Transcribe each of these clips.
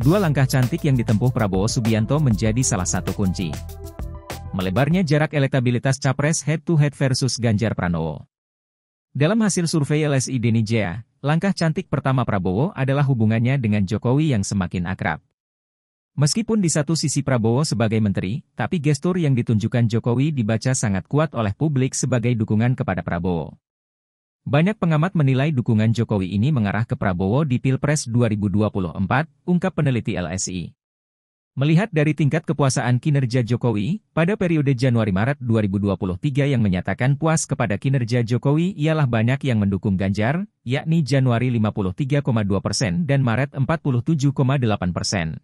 Dua langkah cantik yang ditempuh Prabowo Subianto menjadi salah satu kunci. Melebarnya jarak elektabilitas capres head-to-head -head versus Ganjar Pranowo. Dalam hasil survei LSI Denijaya, langkah cantik pertama Prabowo adalah hubungannya dengan Jokowi yang semakin akrab. Meskipun di satu sisi Prabowo sebagai menteri, tapi gestur yang ditunjukkan Jokowi dibaca sangat kuat oleh publik sebagai dukungan kepada Prabowo. Banyak pengamat menilai dukungan Jokowi ini mengarah ke Prabowo di Pilpres 2024, ungkap peneliti LSI. Melihat dari tingkat kepuasaan kinerja Jokowi, pada periode Januari-Maret 2023 yang menyatakan puas kepada kinerja Jokowi ialah banyak yang mendukung Ganjar, yakni Januari 53,2 persen dan Maret 47,8 persen.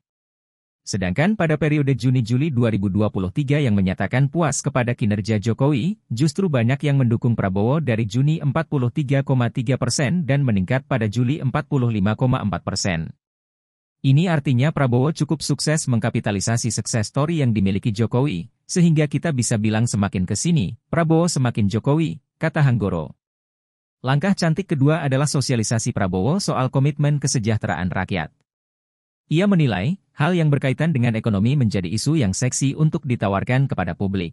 Sedangkan pada periode Juni-Juli 2023 yang menyatakan puas kepada kinerja Jokowi, justru banyak yang mendukung Prabowo dari Juni 43,3 persen dan meningkat pada Juli 45,4 persen. Ini artinya Prabowo cukup sukses mengkapitalisasi sukses story yang dimiliki Jokowi, sehingga kita bisa bilang semakin ke sini, Prabowo semakin Jokowi, kata Hanggoro. Langkah cantik kedua adalah sosialisasi Prabowo soal komitmen kesejahteraan rakyat. Ia menilai, Hal yang berkaitan dengan ekonomi menjadi isu yang seksi untuk ditawarkan kepada publik.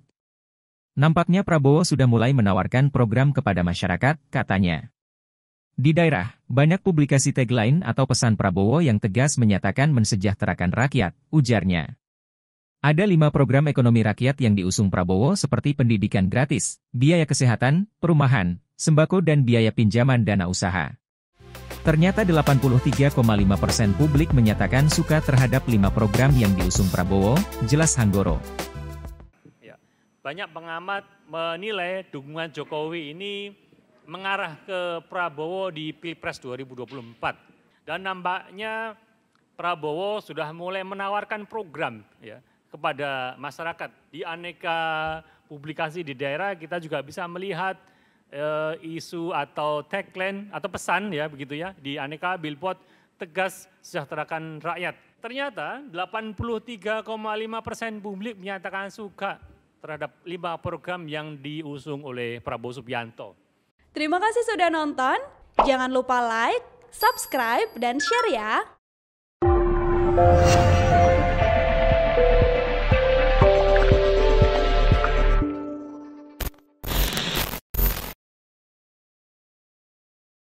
Nampaknya Prabowo sudah mulai menawarkan program kepada masyarakat, katanya. Di daerah, banyak publikasi tagline atau pesan Prabowo yang tegas menyatakan mensejahterakan rakyat, ujarnya. Ada lima program ekonomi rakyat yang diusung Prabowo seperti pendidikan gratis, biaya kesehatan, perumahan, sembako dan biaya pinjaman dana usaha. Ternyata 83,5 persen publik menyatakan suka terhadap lima program yang diusung Prabowo, jelas Hanggoro. Ya, banyak pengamat menilai dukungan Jokowi ini mengarah ke Prabowo di Pilpres 2024. Dan nampaknya Prabowo sudah mulai menawarkan program ya, kepada masyarakat. Di aneka publikasi di daerah kita juga bisa melihat uh, isu atau tagline atau pesan ya begitu ya di aneka billboard tegas sejahterakan rakyat. Ternyata 83,5 persen publik menyatakan suka terhadap lima program yang diusung oleh Prabowo Subianto. Terima kasih sudah nonton. Jangan lupa like, subscribe, dan share ya.